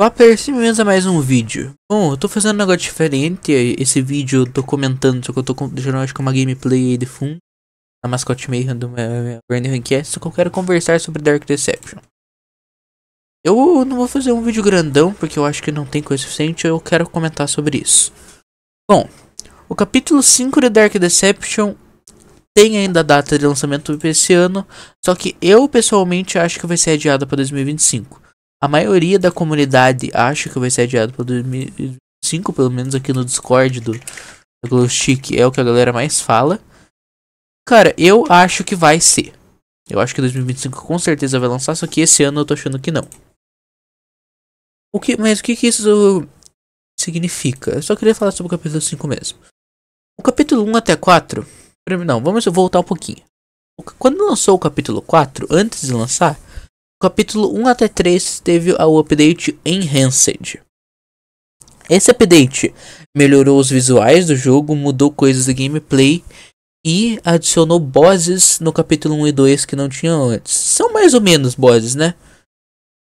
Olá pessoal, bem a mais um vídeo. Bom, eu tô fazendo um negócio diferente, esse vídeo eu tô comentando, só que eu tô deixando acho que uma gameplay de fundo. A mascote meio do Grand Rankcast, é só que eu quero conversar sobre Dark Deception. Eu não vou fazer um vídeo grandão, porque eu acho que não tem coisa suficiente, eu quero comentar sobre isso. Bom, o capítulo 5 de Dark Deception tem ainda a data de lançamento esse ano, só que eu pessoalmente acho que vai ser adiada para 2025. A maioria da comunidade acha que vai ser adiado para 2025, pelo menos aqui no Discord do, Glowstick é o que a galera mais fala. Cara, eu acho que vai ser. Eu acho que 2025 com certeza vai lançar, só que esse ano eu tô achando que não. O que, mas o que, que isso significa? Eu só queria falar sobre o capítulo 5 mesmo. O capítulo 1 até 4. Não, vamos voltar um pouquinho. Quando lançou o capítulo 4, antes de lançar, capítulo 1 até 3 teve o update Enhanced. Esse update melhorou os visuais do jogo, mudou coisas de gameplay e adicionou bosses no capítulo 1 e 2 que não tinham antes. São mais ou menos bosses, né?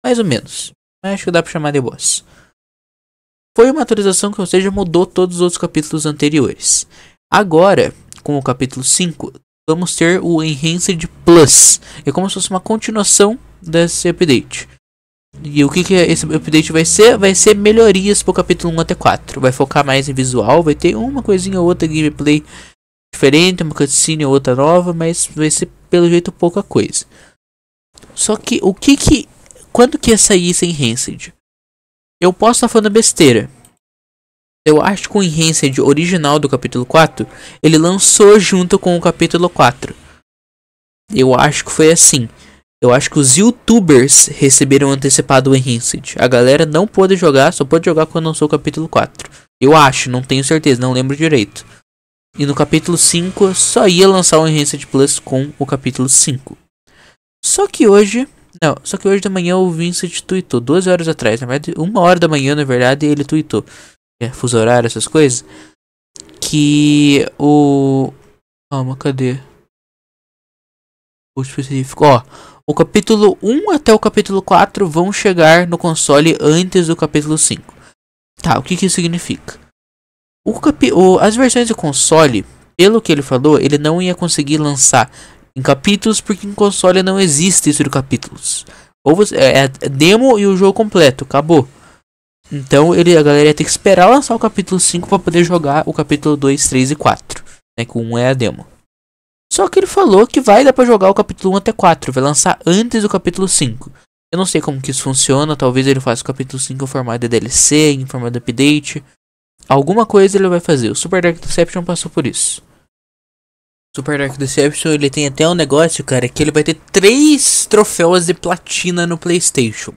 Mais ou menos. Acho que dá pra chamar de boss. Foi uma atualização que, ou seja, mudou todos os outros capítulos anteriores. Agora, com o capítulo 5, vamos ter o Enhanced Plus. É como se fosse uma continuação desse update. E o que, que é esse update vai ser? Vai ser melhorias pro capítulo 1 até 4. Vai focar mais em visual, vai ter uma coisinha ou outra gameplay diferente, uma cutscene ou outra nova, mas vai ser pelo jeito pouca coisa. Só que o que que. Quando que ia sair isso Enhanced? Eu posso estar falando besteira. Eu acho que o Enhanced original do capítulo 4 ele lançou junto com o capítulo 4. Eu acho que foi assim. Eu acho que os youtubers receberam antecipado o Enhanced. A galera não pôde jogar, só pôde jogar quando lançou o capítulo 4. Eu acho, não tenho certeza, não lembro direito. E no capítulo 5 só ia lançar o Enhanced Plus com o capítulo 5. Só que hoje. Não, só que hoje de manhã o Vincent tweetou, duas horas atrás, na verdade, uma hora da manhã, na verdade, ele tweetou. É, fuso horário, essas coisas. Que o. Calma, cadê? específico, ó. O capítulo 1 até o capítulo 4 vão chegar no console antes do capítulo 5. Tá, o que, que isso significa? O capi o, as versões do console, pelo que ele falou, ele não ia conseguir lançar em capítulos porque em console não existe isso de capítulos. Ou você, é, é, é demo e o jogo completo, acabou. Então ele, a galera ia ter que esperar lançar o capítulo 5 para poder jogar o capítulo 2, 3 e 4. Né, que um é a demo. Só que ele falou que vai dar para jogar o capítulo 1 até 4, vai lançar antes do capítulo 5. Eu não sei como que isso funciona, talvez ele faça o capítulo 5 em formato de DLC, em formato de update. Alguma coisa ele vai fazer. O Super Dark Deception passou por isso. O Super Dark Deception, ele tem até um negócio, cara, que ele vai ter três troféus de platina no PlayStation.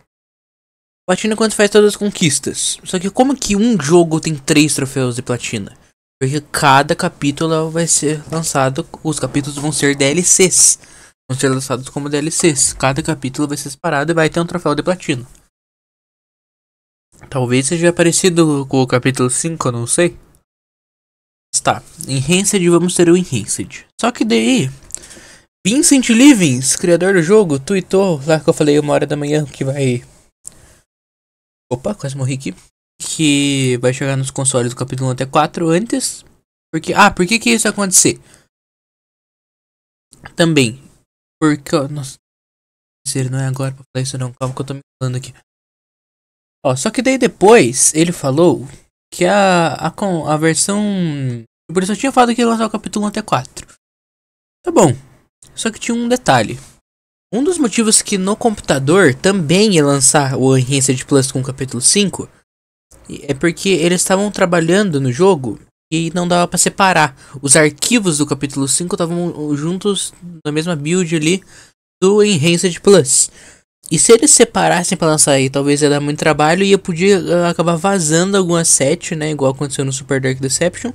Platina é quando faz todas as conquistas. Só que como que um jogo tem três troféus de platina? Porque cada capítulo vai ser lançado. Os capítulos vão ser DLCs. Vão ser lançados como DLCs. Cada capítulo vai ser separado e vai ter um troféu de platina. Talvez seja parecido com o capítulo 5, eu não sei. Tá, Enhanced, vamos ter o Enhanced. Só que daí, Vincent Livings, criador do jogo, tweetou lá que eu falei uma hora da manhã que vai. Opa, quase morri aqui que vai chegar nos consoles do capítulo 1 até 4 antes. Porque, ah, por que que isso acontecer? Também. Porque, nossa, não é agora pra falar isso não, calma que eu tô me falando aqui. Ó, só que daí depois ele falou que a, a, a versão. Por isso eu tinha falado que ia lançar o capítulo 1 até 4. Tá bom. Só que tinha um detalhe. Um dos motivos que no computador também ia lançar o Enhanced Plus com o capítulo 5 é porque eles estavam trabalhando no jogo e não dava para separar. Os arquivos do capítulo 5 estavam juntos na mesma build ali do Enhanced Plus. E se eles separassem para lançar aí, talvez ia dar muito trabalho e eu podia ah, acabar vazando algumas set, né? Igual aconteceu no Super Dark Deception.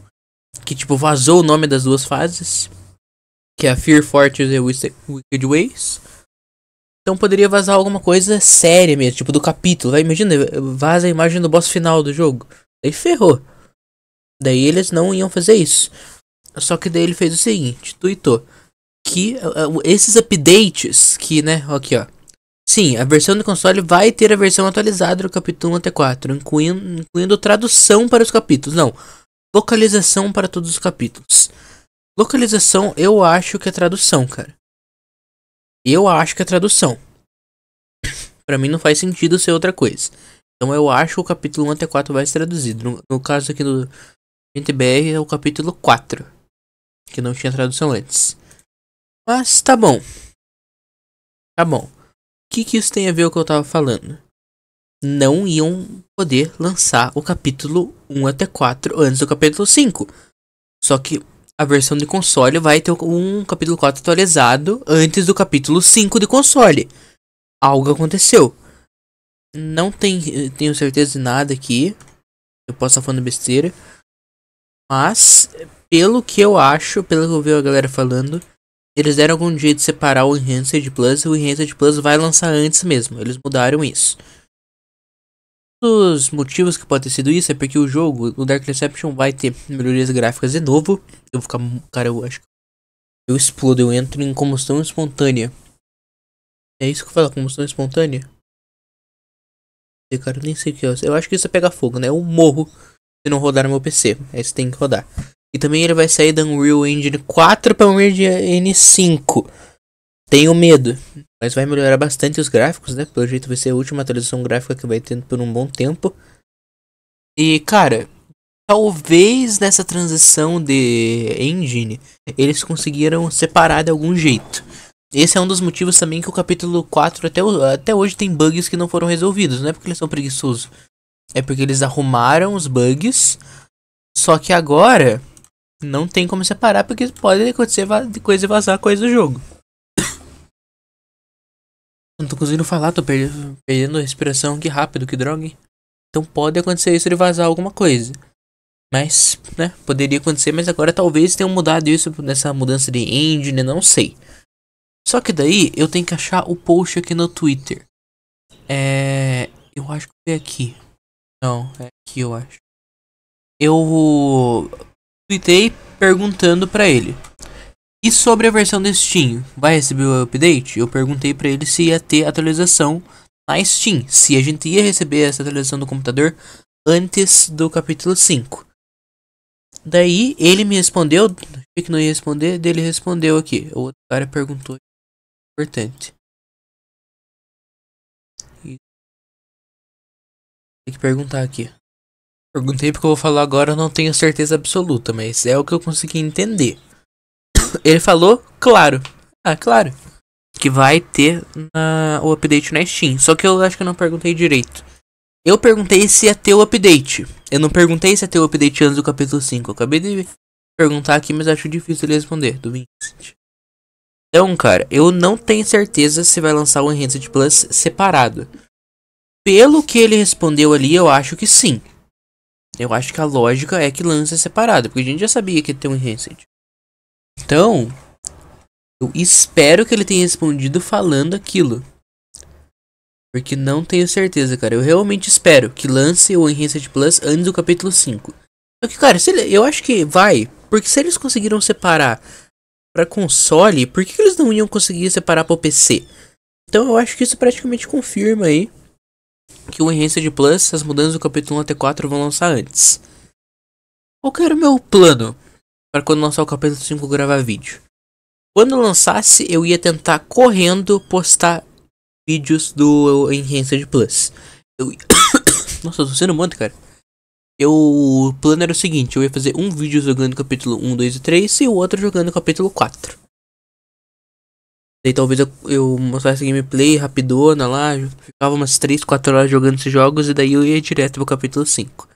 Que tipo, vazou o nome das duas fases. Que é a Fear Fortress e Wicked Ways. Então poderia vazar alguma coisa séria mesmo, tipo do capítulo. Vai, imagina, vaza a imagem do boss final do jogo. Daí ferrou. Daí eles não iam fazer isso. Só que daí ele fez o seguinte, tweetou que uh, esses updates que, né, aqui ó. Sim, a versão do console vai ter a versão atualizada do capítulo 1 até 4, incluindo, incluindo tradução para os capítulos. Não, localização para todos os capítulos. Localização, eu acho que é tradução, cara. Eu acho que é tradução. para mim não faz sentido ser outra coisa. Então eu acho que o capítulo 1 até 4 vai ser traduzido. No, no caso aqui do NTBR é o capítulo 4. Que não tinha tradução antes. Mas tá bom. Tá bom. O que, que isso tem a ver com o que eu tava falando? Não iam poder lançar o capítulo 1 até 4 antes do capítulo 5. Só que a versão de console vai ter um capítulo 4 atualizado antes do capítulo 5 de console. Algo aconteceu. Não tem, tenho certeza de nada aqui. Eu posso estar falando besteira. Mas, pelo que eu acho, pelo que eu vi a galera falando, eles deram algum jeito de separar o Enhanced Plus e o Enhanced Plus vai lançar antes mesmo. Eles mudaram isso dos motivos que pode ter sido isso é porque o jogo, o Dark Reception, vai ter melhorias gráficas de novo. Eu vou ficar. Cara, eu acho que. Eu explodo, eu entro em combustão espontânea. É isso que eu falo combustão espontânea? Cara, eu nem sei o que é. Eu acho que isso é pegar fogo, né? Eu morro se não rodar no meu PC. Aí você tem que rodar. E também ele vai sair da Unreal Engine 4 para Unreal Engine 5. Tenho medo, mas vai melhorar bastante os gráficos, né? Pelo jeito vai ser a última atualização gráfica que vai ter por um bom tempo. E, cara, talvez nessa transição de engine eles conseguiram separar de algum jeito. Esse é um dos motivos também que o capítulo 4 até, até hoje tem bugs que não foram resolvidos. Não é porque eles são preguiçosos. É porque eles arrumaram os bugs. Só que agora não tem como separar porque pode acontecer coisa e vazar coisa do jogo. Não tô conseguindo falar, tô perdendo, perdendo a respiração, que rápido, que droga. Então pode acontecer isso de vazar alguma coisa. Mas, né, poderia acontecer, mas agora talvez tenham mudado isso nessa mudança de engine, não sei. Só que daí eu tenho que achar o post aqui no Twitter. É. Eu acho que é aqui. Não, é aqui eu acho. Eu. Tweetei perguntando pra ele. E sobre a versão do Steam, vai receber o update? Eu perguntei para ele se ia ter atualização na Steam, se a gente ia receber essa atualização do computador antes do capítulo 5. Daí ele me respondeu, achei que não ia responder, dele respondeu aqui. O outro cara perguntou, importante. Tem que perguntar aqui. Perguntei porque eu vou falar agora, não tenho certeza absoluta, mas é o que eu consegui entender. Ele falou, claro. Ah, claro. Que vai ter o update na Steam. Só que eu acho que eu não perguntei direito. Eu perguntei se ia ter o update. Eu não perguntei se ia ter o update antes do capítulo 5. Eu acabei de perguntar aqui, mas acho difícil ele responder, do Vincent. Então, cara, eu não tenho certeza se vai lançar o Enhanced Plus separado. Pelo que ele respondeu ali, eu acho que sim. Eu acho que a lógica é que lança separado, porque a gente já sabia que ia ter um Enhanced. Então, eu espero que ele tenha respondido falando aquilo. Porque não tenho certeza, cara. Eu realmente espero que lance o Enhanced Plus antes do capítulo 5. Só que, cara, ele, eu acho que vai. Porque se eles conseguiram separar para console, por que, que eles não iam conseguir separar para o PC? Então eu acho que isso praticamente confirma aí que o Enhanced Plus, as mudanças do capítulo 1 até 4 vão lançar antes. Qual que era o meu plano? para quando lançar o capítulo 5 gravar vídeo. Quando lançasse, eu ia tentar correndo postar vídeos do Enhanced Plus. Eu... Nossa, eu tô sendo muito, cara. Eu, o plano era o seguinte: eu ia fazer um vídeo jogando capítulo 1, 2 e 3 e o outro jogando capítulo 4. Daí talvez eu, eu mostrasse gameplay rapidona lá, ficava umas 3, 4 horas jogando esses jogos e daí eu ia direto pro capítulo 5.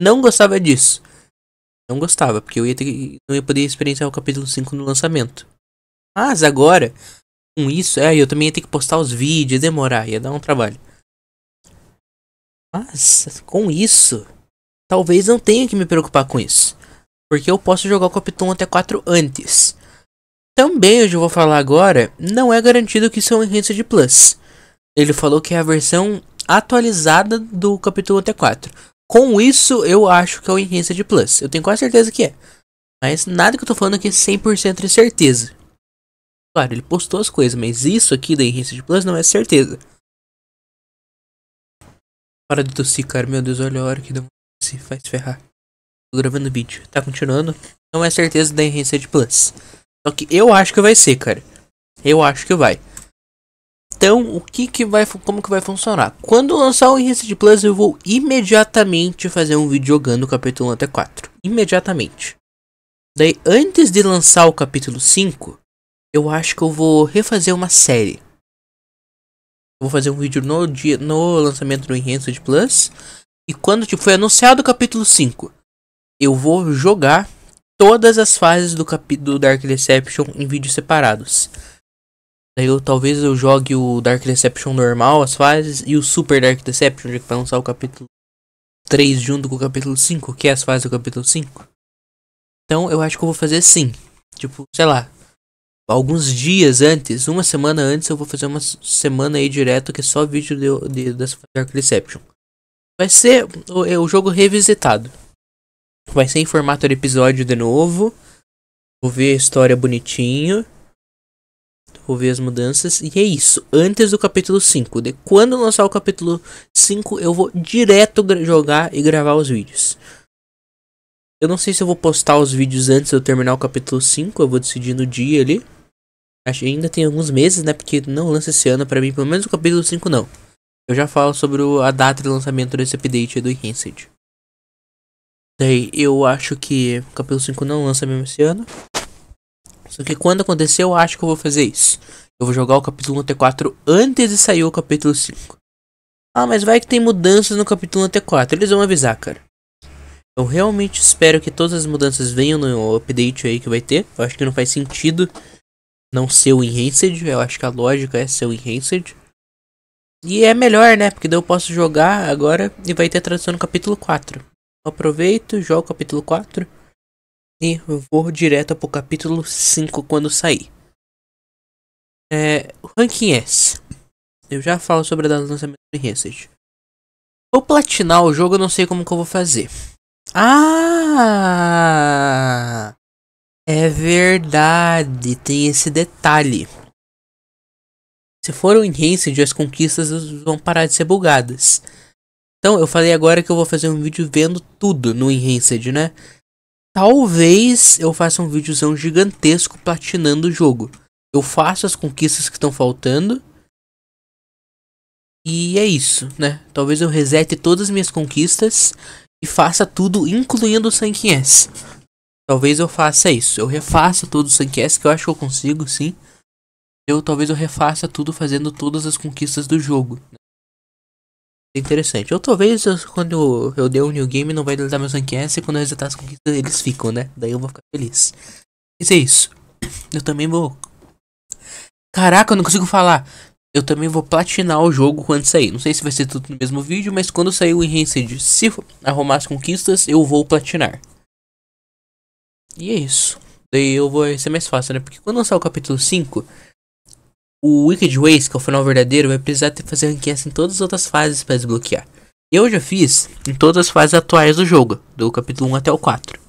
Não gostava disso. Não gostava, porque eu ia ter, não ia poder experienciar o capítulo 5 no lançamento. Mas agora, com isso, é, eu também ia ter que postar os vídeos, demorar, ia dar um trabalho. Mas, com isso, talvez não tenha que me preocupar com isso. Porque eu posso jogar o Capitão até 4 antes. Também, hoje eu vou falar agora, não é garantido que isso é um Enhanced Plus. Ele falou que é a versão atualizada do Capitão até 4. Com isso, eu acho que é o Enhanced Plus. Eu tenho quase certeza que é. Mas nada que eu tô falando aqui é 100% de certeza. Claro, ele postou as coisas, mas isso aqui da Enhanced Plus não é certeza. Para de tossir, cara. Meu Deus, olha a hora que deu se faz ferrar. Tô gravando vídeo. Tá continuando. Não é certeza da Enhanced Plus. Só que eu acho que vai ser, cara. Eu acho que vai. Então, o que que vai, como que vai funcionar? Quando lançar o Enhanced Plus, eu vou imediatamente fazer um vídeo jogando o capítulo até 4. Imediatamente. Daí, antes de lançar o capítulo 5, eu acho que eu vou refazer uma série. vou fazer um vídeo no, dia, no lançamento do Enhanced Plus. E quando tipo, foi anunciado o capítulo 5, eu vou jogar todas as fases do, do Dark Deception em vídeos separados. Daí eu talvez eu jogue o Dark Deception normal, as fases, e o Super Dark Deception, já vai lançar o capítulo 3 junto com o capítulo 5, que é as fases do capítulo 5. Então eu acho que eu vou fazer sim. Tipo, sei lá, alguns dias antes, uma semana antes, eu vou fazer uma semana aí direto que é só vídeo de, de, das Dark Deception. Vai ser o, é, o jogo revisitado. Vai ser em formato de episódio de novo. Vou ver a história bonitinho vou ver as mudanças. E é isso, antes do capítulo 5. De quando lançar o capítulo 5, eu vou direto jogar e gravar os vídeos. Eu não sei se eu vou postar os vídeos antes de eu terminar o capítulo 5, eu vou decidir no dia ali. Acho ainda tem alguns meses, né? Porque não lança esse ano para mim, pelo menos o capítulo 5 não. Eu já falo sobre a data de lançamento desse update do Enhanced. Daí eu acho que o capítulo 5 não lança mesmo esse ano. Só que quando acontecer, eu acho que eu vou fazer isso. Eu vou jogar o capítulo 4 antes de sair o capítulo 5. Ah, mas vai que tem mudanças no capítulo 4. Eles vão avisar, cara. Eu realmente espero que todas as mudanças venham no update aí que vai ter. Eu acho que não faz sentido não ser o Enhanced. Eu acho que a lógica é ser o Enhanced. E é melhor, né? Porque daí eu posso jogar agora e vai ter tradução no capítulo 4. Eu aproveito, jogo o capítulo 4. E vou direto pro capítulo 5 quando sair. É, o ranking S. Eu já falo sobre a lançamento de Reset. Vou platinar o jogo, eu não sei como que eu vou fazer. Ah! É verdade, tem esse detalhe. Se for o Enhanced, as conquistas vão parar de ser bugadas. Então, eu falei agora que eu vou fazer um vídeo vendo tudo no Enhanced, né? Talvez eu faça um videozão gigantesco platinando o jogo. Eu faço as conquistas que estão faltando. E é isso, né? Talvez eu resete todas as minhas conquistas e faça tudo, incluindo o Sankin S. Talvez eu faça isso. Eu refaça todo o Sankin S, que eu acho que eu consigo, sim. Eu talvez eu refaça tudo fazendo todas as conquistas do jogo. Né? interessante. Ou talvez eu, quando eu der um new game não vai deletar meus rankings e quando eu resetar as conquistas eles ficam, né? Daí eu vou ficar feliz. Isso é isso. Eu também vou. Caraca, eu não consigo falar. Eu também vou platinar o jogo quando sair. Não sei se vai ser tudo no mesmo vídeo, mas quando sair o Enhanced, se arrumar as conquistas, eu vou platinar. E é isso. Daí eu vou ser mais fácil, né? Porque quando lançar o capítulo 5, o Wicked Ways, que é o final verdadeiro, vai precisar ter fazer ranqueas em todas as outras fases para desbloquear. Eu já fiz em todas as fases atuais do jogo, do capítulo 1 até o 4.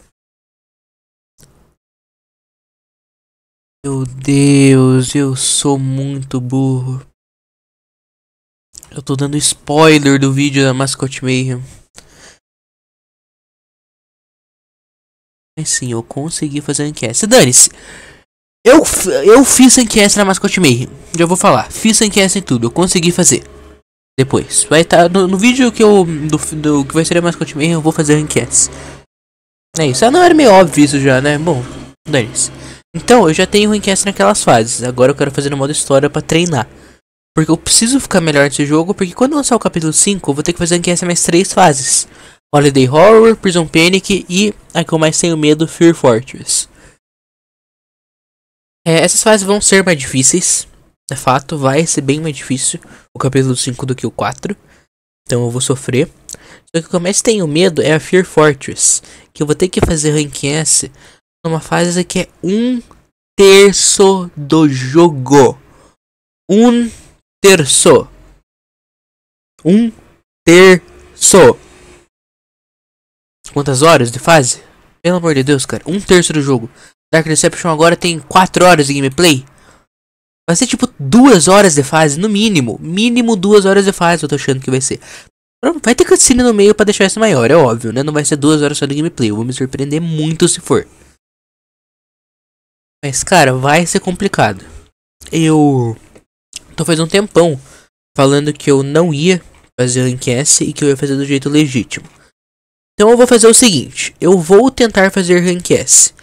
Meu Deus, eu sou muito burro. Eu tô dando spoiler do vídeo da Mascote Mayhem. Mas sim, eu consegui fazer a enquete. Dane-se! Eu, eu fiz enquete na Mascote Mayhem. Já vou falar. Fiz enquete em tudo. Eu consegui fazer. Depois. Vai estar tá, no, no, vídeo que eu. Do, do que vai ser a Mascote Mayhem, eu vou fazer enquetes. É isso. Ah, não era meio óbvio isso já, né? Bom, dane -se. Então, eu já tenho enquete naquelas fases. Agora eu quero fazer no modo história pra treinar. Porque eu preciso ficar melhor nesse jogo. Porque quando lançar o capítulo 5, eu vou ter que fazer enquete mais três fases: Holiday Horror, Prison Panic e a que eu mais tenho medo, Fear Fortress. É, essas fases vão ser mais difíceis. É fato, vai ser bem mais difícil o capítulo 5 do que o 4. Então eu vou sofrer. Só que o que eu mais tenho medo é a Fear Fortress. Que eu vou ter que fazer Rank S numa fase que é um terço do jogo. Um terço. Um terço. Quantas horas de fase? Pelo amor de Deus, cara. Um terço do jogo. Dark Deception agora tem 4 horas de gameplay. Vai ser tipo 2 horas de fase, no mínimo. Mínimo 2 horas de fase, eu tô achando que vai ser. Vai ter cutscene no meio para deixar isso maior, é óbvio, né? Não vai ser 2 horas só de gameplay. Eu vou me surpreender muito se for. Mas, cara, vai ser complicado. Eu tô fazendo um tempão falando que eu não ia fazer o S e que eu ia fazer do jeito legítimo. Então eu vou fazer o seguinte, eu vou tentar fazer Rank S.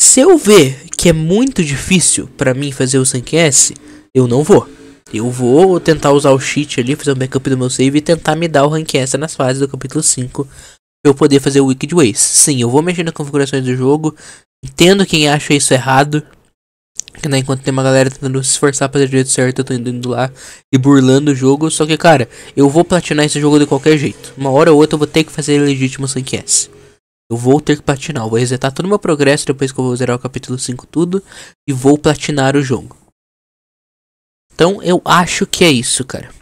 Se eu ver que é muito difícil para mim fazer o 5S, eu não vou. Eu vou tentar usar o cheat ali, fazer um backup do meu save e tentar me dar o rank S nas fases do capítulo 5 eu poder fazer o Wicked Ways. Sim, eu vou mexer nas configurações do jogo, entendo quem acha isso errado, que né, enquanto tem uma galera tentando se esforçar pra fazer o jeito certo, eu tô indo, indo lá e burlando o jogo, só que cara, eu vou platinar esse jogo de qualquer jeito. Uma hora ou outra eu vou ter que fazer legítimo sem S. Eu vou ter que platinar. Eu vou resetar todo o meu progresso depois que eu vou zerar o capítulo 5 tudo. E vou platinar o jogo. Então eu acho que é isso, cara.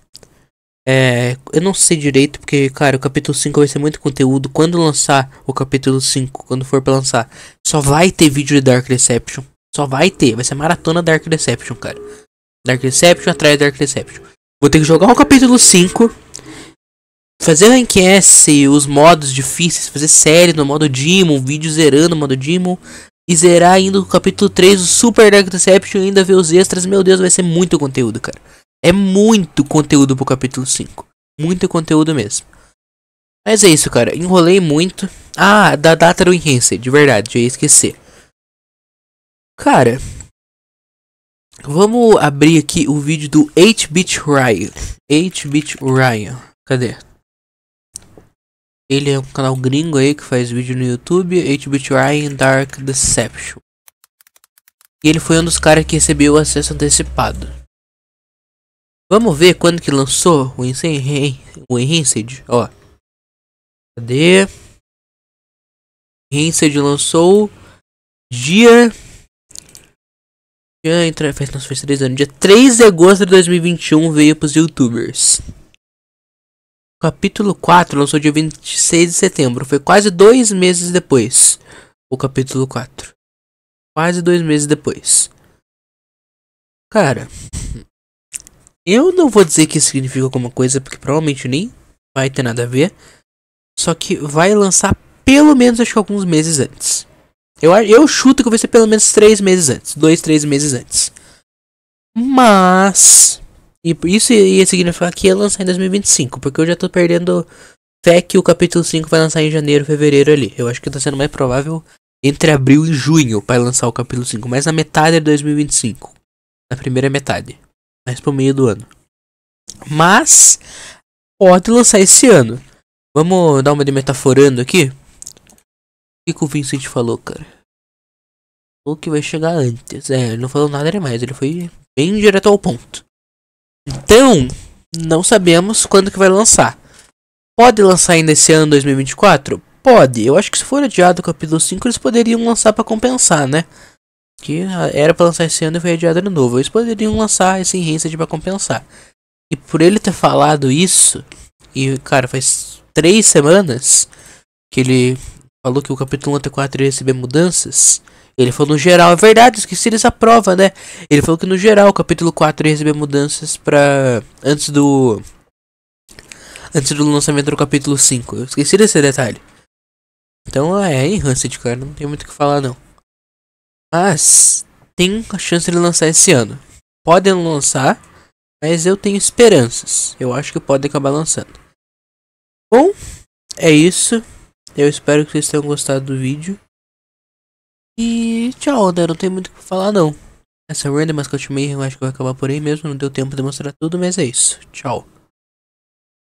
É, eu não sei direito, porque, cara, o capítulo 5 vai ser muito conteúdo. Quando lançar o capítulo 5, quando for pra lançar, só vai ter vídeo de Dark Deception. Só vai ter, vai ser maratona Dark Deception, cara. Dark Deception atrás Dark Deception. Vou ter que jogar o capítulo 5 fazer rank S, os modos difíceis, fazer série no modo Demon, vídeo zerando no modo Demon, e zerar ainda o capítulo 3 do Super Dark Deception e ainda ver os extras, meu Deus, vai ser muito conteúdo, cara. É muito conteúdo pro capítulo 5. Muito conteúdo mesmo. Mas é isso, cara. Enrolei muito. Ah, da data do Enhanced, de verdade, eu ia esquecer. Cara, vamos abrir aqui o vídeo do 8-Bit Ryan. 8-Bit Ryan. Cadê? Ele é um canal gringo aí que faz vídeo no YouTube, HBT Ryan Dark Deception. E ele foi um dos caras que recebeu acesso antecipado. Vamos ver quando que lançou o Enhanced, ó. Cadê? Enhanced lançou dia... Dia... Fez, não, fez 3 anos. Dia 3 de agosto de 2021 veio pros youtubers capítulo 4 lançou dia 26 de setembro. Foi quase dois meses depois. O capítulo 4. Quase dois meses depois. Cara. Eu não vou dizer que isso significa alguma coisa, porque provavelmente nem vai ter nada a ver. Só que vai lançar pelo menos acho que alguns meses antes. Eu, eu chuto que vai ser pelo menos três meses antes. Dois, três meses antes. Mas. E isso ia significar que ia lançar em 2025, porque eu já tô perdendo fé que o capítulo 5 vai lançar em janeiro, fevereiro ali. Eu acho que tá sendo mais provável entre abril e junho para lançar o capítulo 5, mas na metade de 2025. Na primeira metade, mais pro meio do ano. Mas pode lançar esse ano. Vamos dar uma de metaforando aqui? O que, que o Vincent falou, cara? Falou que vai chegar antes. É, ele não falou nada demais, ele foi bem direto ao ponto. Então, não sabemos quando que vai lançar. Pode lançar ainda esse ano 2024? Pode. Eu acho que se for adiado o capítulo 5, eles poderiam lançar para compensar, né? Que era para lançar esse ano e foi adiado de novo. Eles poderiam lançar esse Enhanced para compensar. E por ele ter falado isso, e cara, faz três semanas que ele falou que o capítulo 4 ia receber mudanças. Ele falou no geral, é verdade, esqueci dessa prova, né? Ele falou que no geral o capítulo 4 ia receber mudanças pra. antes do. antes do lançamento do capítulo 5. Eu esqueci desse detalhe. Então é, é enhanced, cara, não tem muito o que falar não. Mas tem a chance de lançar esse ano. Podem lançar, mas eu tenho esperanças. Eu acho que pode acabar lançando. Bom, é isso. Eu espero que vocês tenham gostado do vídeo. E tchau, né? Não tem muito o que falar, não. Essa Random te meio, eu acho que vai acabar por aí mesmo. Não deu tempo de mostrar tudo, mas é isso. Tchau.